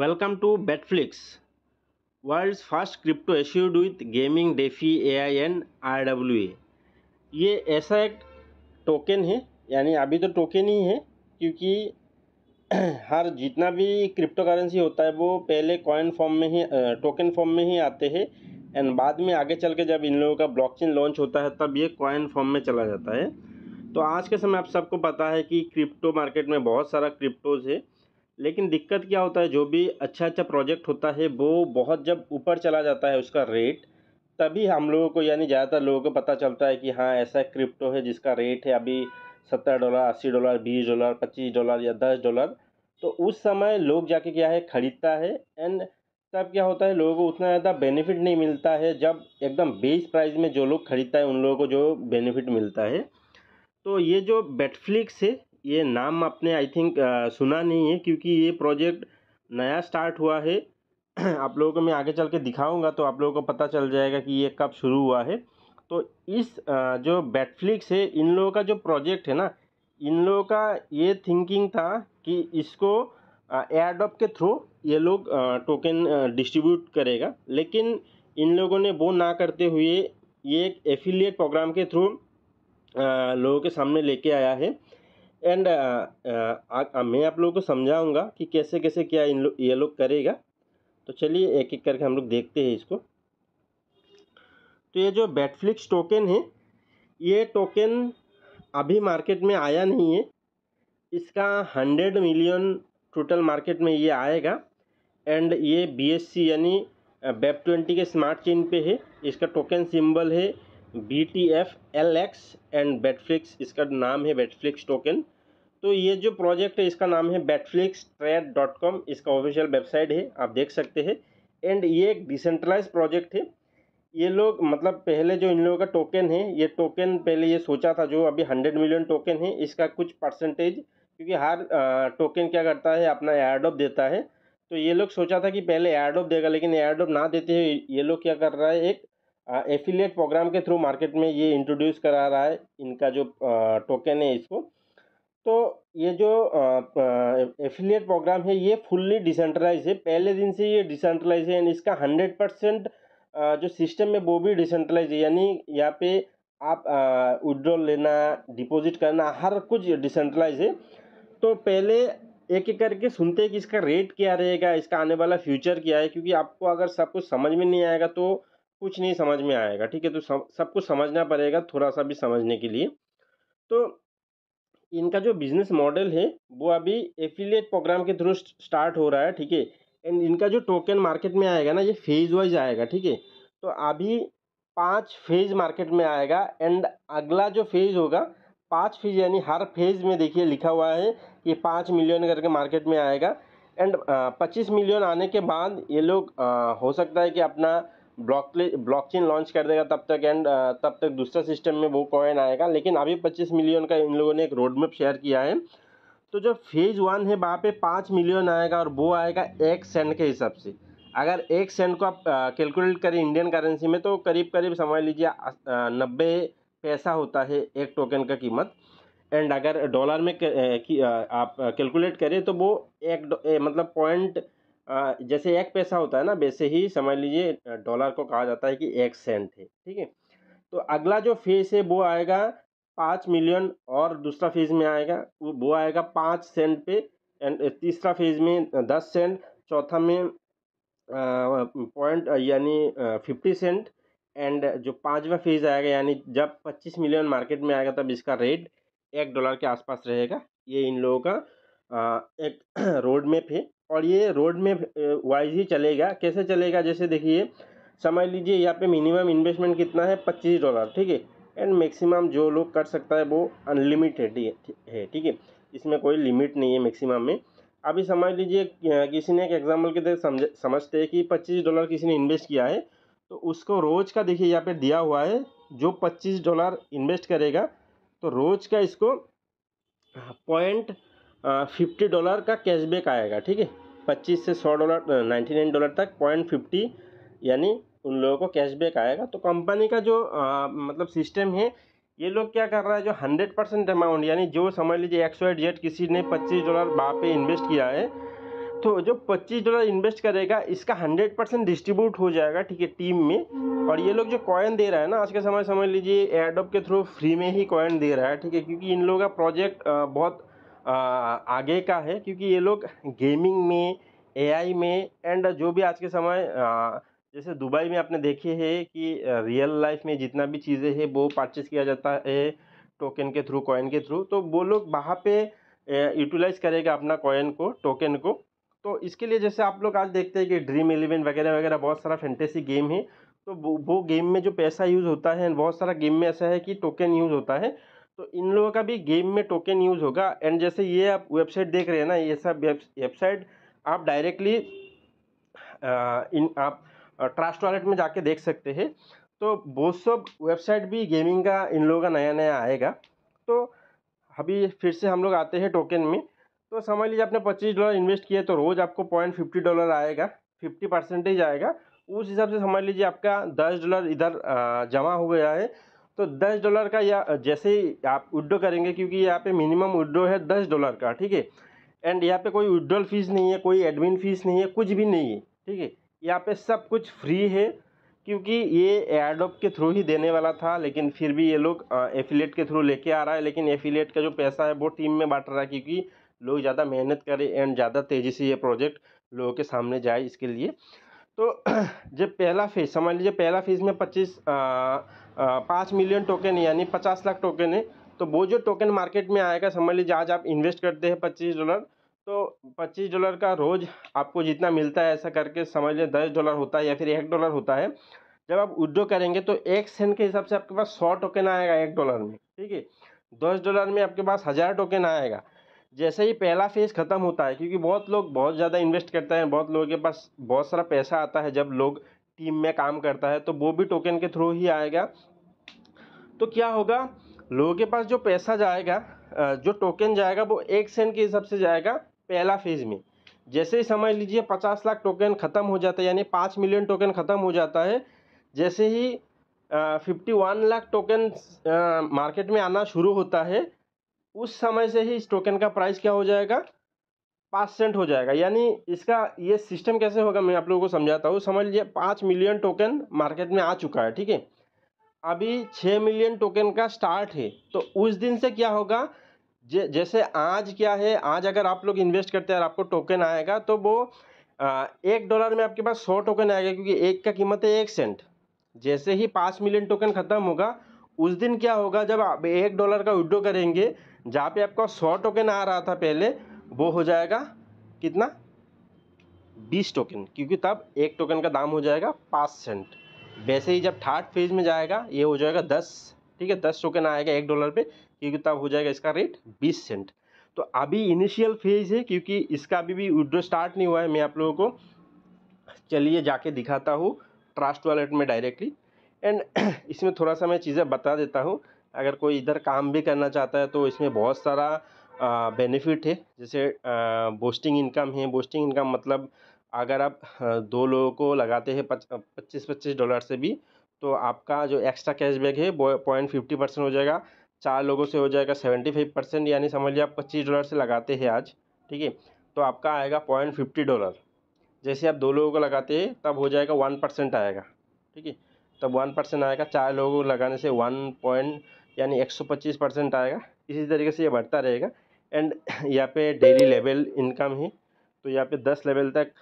Welcome to Betflix, world's first crypto DeFi with gaming DeFi AI and RWA. ये ऐसा एक token है यानी अभी तो टोकन ही है क्योंकि हर जितना भी क्रिप्टो करेंसी होता है वो पहले कॉइन फॉर्म में ही टोकन फॉर्म में ही आते हैं एंड बाद में आगे चल के जब इन लोगों का ब्लॉकचेन लॉन्च होता है तब ये कॉइन फॉर्म में चला जाता है तो आज के समय आप सबको पता है कि क्रिप्टो मार्केट में बहुत सारा क्रिप्टोज़ है लेकिन दिक्कत क्या होता है जो भी अच्छा अच्छा प्रोजेक्ट होता है वो बहुत जब ऊपर चला जाता है उसका रेट तभी हम लोगों को यानी ज़्यादातर लोगों को पता चलता है कि हाँ ऐसा क्रिप्टो है जिसका रेट है अभी सत्तर डॉलर अस्सी डॉलर बीस डॉलर पच्चीस डॉलर या दस डॉलर तो उस समय लोग जाके क्या है ख़रीदता है एंड तब क्या होता है लोगों को उतना ज़्यादा बेनिफिट नहीं मिलता है जब एकदम बेस प्राइस में जो लोग ख़रीदता है उन लोगों को जो बेनिफिट मिलता है तो ये जो बेटफ्लिक्स है ये नाम आपने आई थिंक सुना नहीं है क्योंकि ये प्रोजेक्ट नया स्टार्ट हुआ है आप लोगों को मैं आगे चल के दिखाऊँगा तो आप लोगों को पता चल जाएगा कि ये कब शुरू हुआ है तो इस जो बेटफ्लिक्स है इन लोगों का जो प्रोजेक्ट है ना इन लोगों का ये थिंकिंग था कि इसको एयरडॉप के थ्रू ये लोग टोकन डिस्ट्रीब्यूट करेगा लेकिन इन लोगों ने वो ना करते हुए ये एक एफिलिएट प्रोग्राम के थ्रू लोगों के सामने लेके आया है एंड uh, uh, मैं आप लोगों को समझाऊंगा कि कैसे कैसे क्या इन लोग ये लोग करेगा तो चलिए एक एक करके हम लोग देखते हैं इसको तो ये जो बेटफ्लिक्स टोकन है ये टोकन अभी मार्केट में आया नहीं है इसका हंड्रेड मिलियन टोटल मार्केट में ये आएगा एंड ये बी यानी बेब ट्वेंटी के स्मार्ट चेन पे है इसका टोकन सिंबल है B T F L X and Betflix इसका नाम है बेटफ्लिक्स टोकन तो ये जो प्रोजेक्ट है इसका नाम है बैटफ्लिक्स ट्रेड डॉट कॉम इसका ऑफिशियल वेबसाइट है आप देख सकते हैं एंड ये एक डिसेंट्रलाइज प्रोजेक्ट है ये लोग मतलब पहले जो इन लोगों का टोकन है ये टोकन पहले ये सोचा था जो अभी हंड्रेड मिलियन टोकन है इसका कुछ परसेंटेज क्योंकि हर टोकन क्या करता है अपना एयरडॉप देता है तो ये लोग सोचा था कि पहले एयरडॉप देगा लेकिन एयरडॉप ना देते हुए ये लोग क्या कर रहा है एक एफिलिएट प्रोग्राम के थ्रू मार्केट में ये इंट्रोड्यूस करा रहा है इनका जो टोकन है इसको तो ये जो एफिलिएट प्रोग्राम है ये फुल्ली डिसेंट्रलाइज है पहले दिन से ये डिसेंट्रलाइज है यानी इसका हंड्रेड परसेंट जो सिस्टम है वो भी डिसेंट्रलाइज है यानी यहाँ पे आप विड्रॉल लेना डिपॉजिट करना हर कुछ डिसेंट्रलाइज है तो पहले एक एक करके सुनते हैं कि इसका रेट क्या रहेगा इसका आने वाला फ्यूचर क्या है क्योंकि आपको अगर सब कुछ समझ में नहीं आएगा तो कुछ नहीं समझ में आएगा ठीक है तो सब सब कुछ समझना पड़ेगा थोड़ा सा भी समझने के लिए तो इनका जो बिजनेस मॉडल है वो अभी एफिलेट प्रोग्राम के थ्रू स्टार्ट हो रहा है ठीक है एंड इनका जो टोकन मार्केट में आएगा ना ये फेज वाइज आएगा ठीक है तो अभी पांच फेज मार्केट में आएगा एंड अगला जो फेज होगा पांच फेज यानी हर फेज में देखिए लिखा हुआ है कि पाँच मिलियन करके मार्केट में आएगा एंड पच्चीस मिलियन आने के बाद ये लोग हो सकता है कि अपना ब्लॉक ब्लॉकचेन लॉन्च कर देगा तब तक एंड तब तक दूसरा सिस्टम में वो कॉइन आएगा लेकिन अभी 25 मिलियन का इन लोगों ने एक रोड मैप शेयर किया है तो जो फेज़ वन है वहाँ पे पाँच मिलियन आएगा और वो आएगा एक सेंट के हिसाब से अगर एक सेंट को आप कैलकुलेट करें इंडियन करेंसी में तो करीब करीब समझ लीजिए नब्बे पैसा होता है एक टोकन का कीमत एंड अगर डॉलर में आप कैलकुलेट करें तो वो एक मतलब पॉइंट जैसे एक पैसा होता है ना वैसे ही समझ लीजिए डॉलर को कहा जाता है कि एक सेंट है ठीक है तो अगला जो फेज है वो आएगा पाँच मिलियन और दूसरा फेज में आएगा वो आएगा पाँच सेंट पे एंड तीसरा फेज में दस सेंट चौथा में पॉइंट यानी फिफ्टी सेंट एंड जो पांचवा फेज आएगा यानी जब पच्चीस मिलियन मार्केट में आएगा तब इसका रेट एक डॉलर के आसपास रहेगा ये इन लोगों का एक रोड मैप है और ये रोड मैप वाइज ही चलेगा कैसे चलेगा जैसे देखिए समझ लीजिए यहाँ पे मिनिमम इन्वेस्टमेंट कितना है पच्चीस डॉलर ठीक है एंड मैक्सिमम जो लोग कर सकता है वो अनलिमिटेड है ठीक है इसमें कोई लिमिट नहीं है मैक्सिमम में अभी समझ लीजिए किसी ने एक एग्जाम्पल के तहत समझते हैं कि पच्चीस डॉलर किसी ने इन्वेस्ट किया है तो उसको रोज़ का देखिए यहाँ पे दिया हुआ है जो पच्चीस डॉलर इन्वेस्ट करेगा तो रोज़ का इसको पॉइंट हाँ, फिफ्टी डॉलर का कैशबैक आएगा ठीक है पच्चीस से सौ डॉलर नाइन्टी नाइन डॉलर तक पॉइंट फिफ्टी यानी उन लोगों को कैशबैक आएगा तो कंपनी का जो आ, मतलब सिस्टम है ये लोग क्या कर रहा है जो हंड्रेड परसेंट अमाउंट यानी जो समझ लीजिए एक्स एट जेड किसी ने पच्चीस डॉलर वहाँ पे इन्वेस्ट किया है तो जो पच्चीस डॉलर इन्वेस्ट करेगा इसका हंड्रेड परसेंट डिस्ट्रीब्यूट हो जाएगा ठीक है टीम में और ये लोग जो कॉइन दे रहा है ना आज के समय समझ लीजिए एडोप के थ्रू फ्री में ही कॉइन दे रहा है ठीक है क्योंकि इन लोगों का प्रोजेक्ट बहुत आगे का है क्योंकि ये लोग गेमिंग में एआई में एंड जो भी आज के समय जैसे दुबई में आपने देखे है कि रियल लाइफ में जितना भी चीज़ें है वो परचेस किया जाता है टोकन के थ्रू कॉइन के थ्रू तो वो लोग वहाँ पे यूटिलाइज करेगा अपना कॉइन को टोकन को तो इसके लिए जैसे आप लोग आज देखते हैं कि ड्रीम इलेवन वगैरह वगैरह बहुत सारा फैंटेसी गेम है तो वो गेम में जो पैसा यूज़ होता है बहुत सारा गेम में ऐसा है कि टोकन यूज़ होता है तो इन लोगों का भी गेम में टोकन यूज़ होगा एंड जैसे ये आप वेबसाइट देख रहे हैं ना ये सब वेबसाइट आप डायरेक्टली इन आप ट्रस्ट वॉलेट में जाके देख सकते हैं तो बहुत सब वेबसाइट भी गेमिंग का इन लोगों का नया नया आएगा तो अभी फिर से हम लोग आते हैं टोकन में तो समझ लीजिए आपने पच्चीस डॉलर इन्वेस्ट किया तो रोज़ आपको पॉइंट फिफ्टी डॉलर आएगा फिफ्टी परसेंटेज आएगा उस हिसाब से समझ लीजिए आपका दस डॉलर इधर जमा हो गया है तो दस डॉलर का या जैसे ही आप विड्रो करेंगे क्योंकि यहाँ पे मिनिमम विड्रो है दस डॉलर का ठीक है एंड यहाँ पे कोई विड्रोल फीस नहीं है कोई एडमिन फीस नहीं है कुछ भी नहीं है ठीक है यहाँ पे सब कुछ फ्री है क्योंकि ये एडोप के थ्रू ही देने वाला था लेकिन फिर भी ये लोग एफिलेट के थ्रू लेके आ रहा है लेकिन एफिलेट का जो पैसा है वो टीम में बांट रहा है क्योंकि लोग ज़्यादा मेहनत करें एंड ज़्यादा तेज़ी से ये प्रोजेक्ट लोगों के सामने जाए इसके लिए तो जब पहला फेज समझ लीजिए पहला फेज में पच्चीस पाँच मिलियन टोकन यानी पचास लाख टोकन है तो वो जो टोकन मार्केट में आएगा समझ लीजिए आज आप इन्वेस्ट करते हैं पच्चीस डॉलर तो पच्चीस डॉलर का रोज़ आपको जितना मिलता है ऐसा करके समझ लीजिए दस डॉलर होता है या फिर एक डॉलर होता है जब आप उड्रो करेंगे तो एक सेंट के हिसाब से आपके पास सौ टोकन आएगा एक डॉलर में ठीक है दस डॉलर में आपके पास हज़ार टोकन आएगा जैसे ही पहला फेज़ ख़त्म होता है क्योंकि बहुत लोग बहुत ज़्यादा इन्वेस्ट करते हैं बहुत लोगों के पास बहुत सारा पैसा आता है जब लोग टीम में काम करता है तो वो भी टोकन के थ्रू ही आएगा तो क्या होगा लोगों के पास जो पैसा जाएगा जो टोकन जाएगा वो एक सेंट के हिसाब से जाएगा पहला फेज़ में जैसे ही समझ लीजिए पचास लाख टोकन ख़त्म हो जाता है यानी पाँच मिलियन टोकन ख़त्म हो जाता है जैसे ही fifty one lakh token market में आना शुरू होता है उस समय से ही इस टोकन का प्राइस क्या हो जाएगा पाँच सेंट हो जाएगा यानी इसका ये सिस्टम कैसे होगा मैं आप लोगों को समझाता हूँ समझ लीजिए पाँच मिलियन टोकन मार्केट में आ चुका है ठीक है अभी छः मिलियन टोकन का स्टार्ट है तो उस दिन से क्या होगा जैसे आज क्या है आज अगर आप लोग इन्वेस्ट करते हैं और आपको टोकन आएगा तो वो आ, एक डॉलर में आपके पास सौ टोकन आएगा क्योंकि एक का कीमत है एक सेंट जैसे ही पाँच मिलियन टोकन ख़त्म होगा उस दिन क्या होगा जब आप एक डॉलर का विड्रो करेंगे जहाँ पे आपका सौ टोकन आ रहा था पहले वो हो जाएगा कितना बीस टोकन क्योंकि तब एक टोकन का दाम हो जाएगा पाँच सेंट वैसे ही जब थर्ड फेज में जाएगा ये हो जाएगा दस ठीक है दस टोकन आएगा एक डॉलर पे क्योंकि तब हो जाएगा इसका रेट बीस सेंट तो अभी इनिशियल फेज है क्योंकि इसका अभी भी विड्रो स्टार्ट नहीं हुआ है मैं आप लोगों को चलिए जाके दिखाता हूँ ट्रस्ट वॉलेट में डायरेक्टली एंड इसमें थोड़ा सा मैं चीज़ें बता देता हूँ अगर कोई इधर काम भी करना चाहता है तो इसमें बहुत सारा बेनिफिट है जैसे बोस्टिंग इनकम है बोस्टिंग इनकम मतलब अगर आप दो लोगों को लगाते हैं पच्चीस पच्चीस डॉलर से भी तो आपका जो एक्स्ट्रा कैशबैक है वो पॉइंट फिफ्टी परसेंट हो जाएगा चार लोगों से हो जाएगा सेवेंटी फाइव परसेंट यानी समझ लीजिए आप पच्चीस डॉलर से लगाते हैं आज ठीक है तो आपका आएगा पॉइंट फिफ्टी डॉलर जैसे आप दो लोगों को लगाते हैं तब हो जाएगा वन परसेंट आएगा ठीक है तब वन परसेंट आएगा चार लोगों को लगाने से वन पॉइंट यानी 125 परसेंट आएगा इसी तरीके से ये बढ़ता रहेगा एंड यहाँ पे डेली लेवल इनकम ही तो यहाँ पे 10 लेवल तक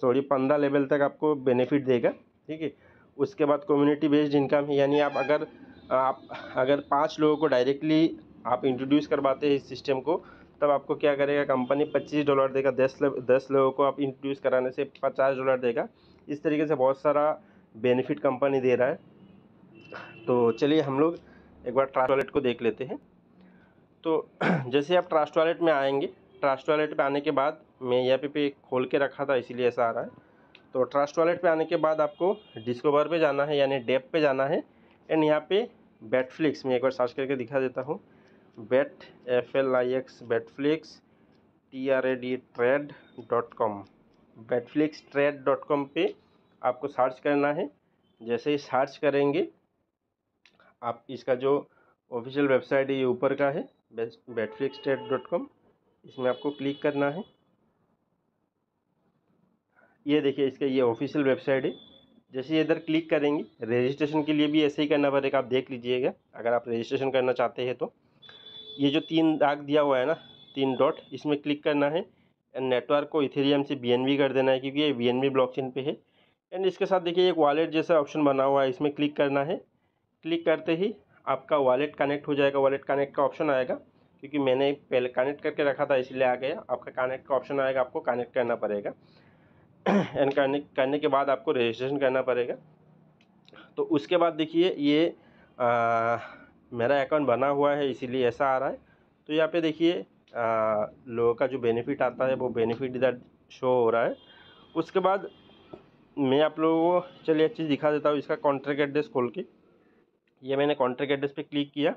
सॉरी 15 लेवल तक आपको बेनिफिट देगा ठीक है उसके बाद कम्युनिटी बेस्ड इनकम है यानी आप अगर आप अगर पाँच लोगों को डायरेक्टली आप इंट्रोड्यूस करवाते हैं इस सिस्टम को तब आपको क्या करेगा कंपनी पच्चीस डॉलर देगा दस दस लोगों को आप इंट्रोड्यूस कराने से पचास डॉलर देगा इस तरीके से बहुत सारा बेनिफिट कंपनी दे रहा है तो चलिए हम लोग एक बार ट्रास्ट टॉयलेट को देख लेते हैं तो जैसे आप ट्रास्ट टॉयलेट में आएंगे ट्रास्ट टॉयलेट पे आने के बाद मैं यहाँ पे पे खोल के रखा था इसीलिए ऐसा आ रहा है तो ट्रास्ट टॉयलेट पे आने के बाद आपको डिस्कोवर पे जाना है यानी डेप पे जाना है एंड यहाँ पे बेटफ्लिक्स मैं एक बार सर्च करके दिखा देता हूँ bet F L I X Betflix T R A D trade dot com Betflix trade dot com पर आपको सर्च करना है जैसे ही सर्च करेंगे आप इसका जो ऑफिशियल वेबसाइट है ये ऊपर का है बैटरी एक्सटेट डॉट कॉम इसमें आपको क्लिक करना है ये देखिए इसका ये ऑफिशियल वेबसाइट है जैसे इधर क्लिक करेंगे रजिस्ट्रेशन के लिए भी ऐसे ही करना पड़ेगा आप देख लीजिएगा अगर आप रजिस्ट्रेशन करना चाहते हैं तो ये जो तीन दाग दिया हुआ है ना तीन डॉट इसमें क्लिक करना है एंड नेटवर्क को इथेरियम से बी कर देना है क्योंकि ये बी एन पे है एंड इसके साथ देखिए एक वॉलेट जैसा ऑप्शन बना हुआ है इसमें क्लिक करना है क्लिक करते ही आपका वॉलेट कनेक्ट हो जाएगा वॉलेट कनेक्ट का ऑप्शन आएगा क्योंकि मैंने पहले कनेक्ट करके रखा था इसलिए आ गया आपका कनेक्ट का ऑप्शन आएगा आपको कनेक्ट करना पड़ेगा एंड करने करने के बाद आपको रजिस्ट्रेशन करना पड़ेगा तो उसके बाद देखिए ये आ, मेरा अकाउंट बना हुआ है इसीलिए ऐसा आ रहा है तो यहाँ पे देखिए लोगों का जो बेनिफिट आता है वो बेनिफिट इधर शो हो रहा है उसके बाद मैं आप लोगों को चलिए एक चीज़ दिखा देता हूँ इसका कॉन्ट्रैक्ट एड्रेस खोल के ये मैंने कॉन्ट्रैक्ट एड्रेस पे क्लिक किया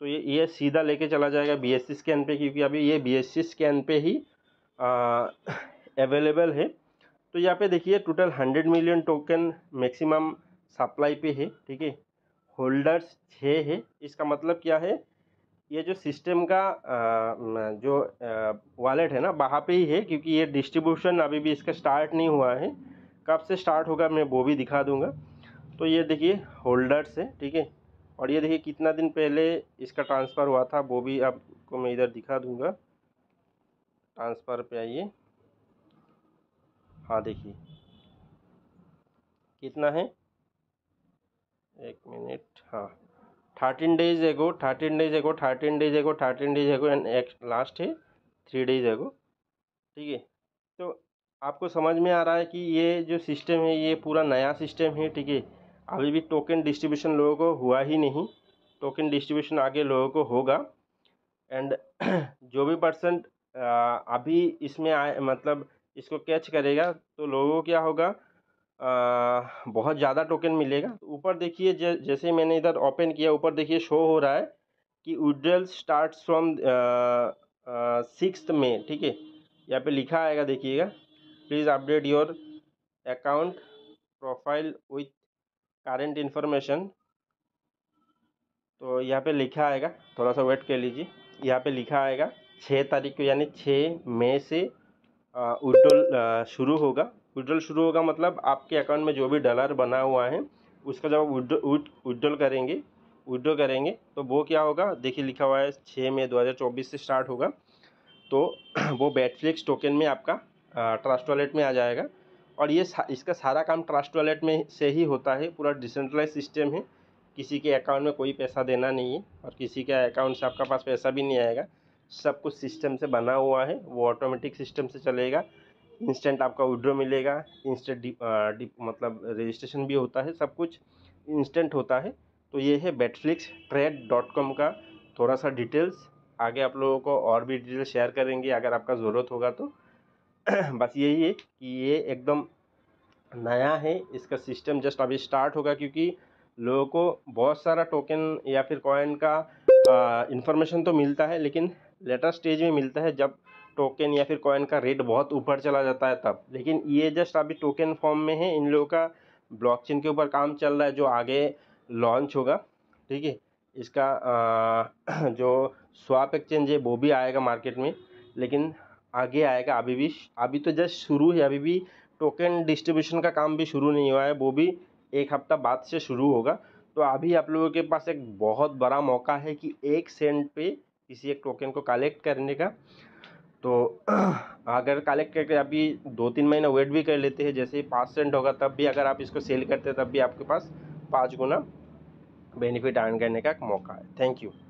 तो ये ये सीधा लेके चला जाएगा बी एस स्कैन पे क्योंकि अभी ये बी एस स्कैन पे ही अवेलेबल है तो यहाँ पे देखिए total hundred million token maximum supply पे है ठीक है होल्डर्स छः है इसका मतलब क्या है ये जो सिस्टम का आ, जो वॉलेट है ना वहाँ पे ही है क्योंकि ये डिस्ट्रीब्यूशन अभी भी इसका स्टार्ट नहीं हुआ है कब से स्टार्ट होगा मैं वो भी दिखा दूंगा तो ये देखिए होल्डर्स है ठीक है और ये देखिए कितना दिन पहले इसका ट्रांसफ़र हुआ था वो भी आपको मैं इधर दिखा दूंगा ट्रांसफ़र पे आइए हाँ देखिए कितना है एक मिनट हाँ thirteen days ago thirteen days ago thirteen days ago thirteen days ago and last है थ्री डेज एगो ठीक है तो आपको समझ में आ रहा है कि ये जो सिस्टम है ये पूरा नया सिस्टम है ठीक है अभी भी टोकन डिस्ट्रीब्यूशन लोगों को हुआ ही नहीं टोकन डिस्ट्रीब्यूशन आगे लोगों को होगा एंड जो भी पर्सन अभी इसमें आए मतलब इसको कैच करेगा तो लोगों को क्या होगा आ, बहुत ज़्यादा टोकन मिलेगा ऊपर देखिए जैसे मैंने इधर ओपन किया ऊपर देखिए शो हो रहा है कि विड्रेल स्टार्ट फ्रॉम सिक्स में ठीक है यहाँ पे लिखा आएगा देखिएगा please update your account profile with current information तो यहाँ पे लिखा आएगा थोड़ा सा वेट कर लीजिए यहाँ पे लिखा आएगा छः तारीख को यानी छः मई से उड्रोल शुरू होगा उड्रोल शुरू होगा मतलब आपके अकाउंट में जो भी डॉलर बना हुआ है उसका जब उड्रोल करेंगे उड्रो करेंगे तो वो क्या होगा देखिए लिखा हुआ है छः मई चौबीस से स्टार्ट होगा तो वो बैटफ्लिक्स टोकन में आपका ट्रस्ट वॉलेट में आ जाएगा और ये इसका सारा काम ट्रस्ट वॉलेट में से ही होता है पूरा डिसेंट्रलाइज सिस्टम है किसी के अकाउंट में कोई पैसा देना नहीं है और किसी के अकाउंट से आपका पास पैसा भी नहीं आएगा सब कुछ सिस्टम से बना हुआ है वो ऑटोमेटिक सिस्टम से चलेगा इंस्टेंट आपका विड्रो मिलेगा इंस्टेंट मतलब रजिस्ट्रेशन भी होता है सब कुछ इंस्टेंट होता है तो ये है बेटफ्लिक्स ट्रेड डॉट कॉम का थोड़ा सा डिटेल्स आगे आप लोगों को और भी डिटेल्स शेयर करेंगे अगर आपका ज़रूरत होगा तो बस यही है कि ये एकदम नया है इसका सिस्टम जस्ट अभी स्टार्ट होगा क्योंकि लोगों को बहुत सारा टोकन या फिर कॉइन का इन्फॉर्मेशन तो मिलता है लेकिन लेटर स्टेज में मिलता है जब टोकन या फिर कॉइन का रेट बहुत ऊपर चला जाता है तब लेकिन ये जस्ट अभी टोकन फॉर्म में है इन लोगों का ब्लॉकचेन के ऊपर काम चल रहा है जो आगे लॉन्च होगा ठीक है इसका आ, जो स्वाप एक्सचेंज है वो भी आएगा मार्केट में लेकिन आगे आएगा अभी भी अभी तो जस्ट शुरू है अभी भी टोकन डिस्ट्रीब्यूशन का काम भी शुरू नहीं हुआ है वो भी एक हफ्ता बाद से शुरू होगा तो अभी आप लोगों के पास एक बहुत बड़ा मौका है कि एक सेंट पे किसी एक टोकन को कलेक्ट करने का तो अगर कलेक्ट करके अभी दो तीन महीना वेट भी कर लेते हैं जैसे ही पाँच सेंट होगा तब भी अगर आप इसको सेल करते हैं तब भी आपके पास पाँच गुना बेनिफिट अर्न करने का एक मौका है थैंक यू